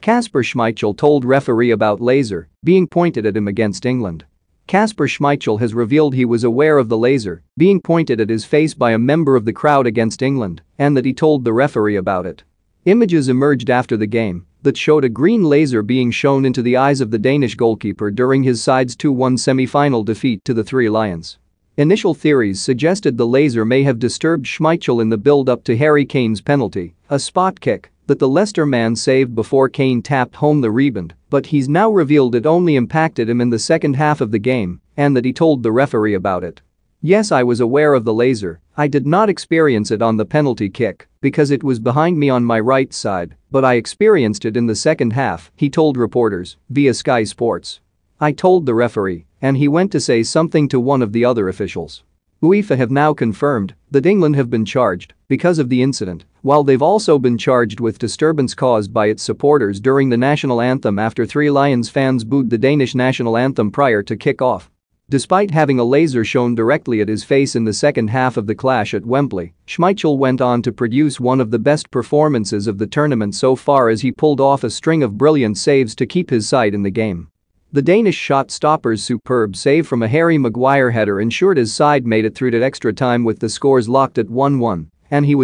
Kasper Schmeichel told referee about laser being pointed at him against England. Kasper Schmeichel has revealed he was aware of the laser being pointed at his face by a member of the crowd against England and that he told the referee about it. Images emerged after the game that showed a green laser being shown into the eyes of the Danish goalkeeper during his side's 2-1 semi-final defeat to the Three Lions. Initial theories suggested the laser may have disturbed Schmeichel in the build-up to Harry Kane's penalty, a spot kick, that the Leicester man saved before Kane tapped home the rebound, but he's now revealed it only impacted him in the second half of the game and that he told the referee about it. Yes I was aware of the laser, I did not experience it on the penalty kick because it was behind me on my right side, but I experienced it in the second half, he told reporters via Sky Sports. I told the referee and he went to say something to one of the other officials. UEFA have now confirmed that England have been charged because of the incident, while they've also been charged with disturbance caused by its supporters during the national anthem after three Lions fans booed the Danish national anthem prior to kick-off. Despite having a laser shown directly at his face in the second half of the clash at Wembley, Schmeichel went on to produce one of the best performances of the tournament so far as he pulled off a string of brilliant saves to keep his side in the game. The Danish shot stopper's superb save from a Harry Maguire header ensured his side made it through to extra time with the scores locked at 1-1, and he was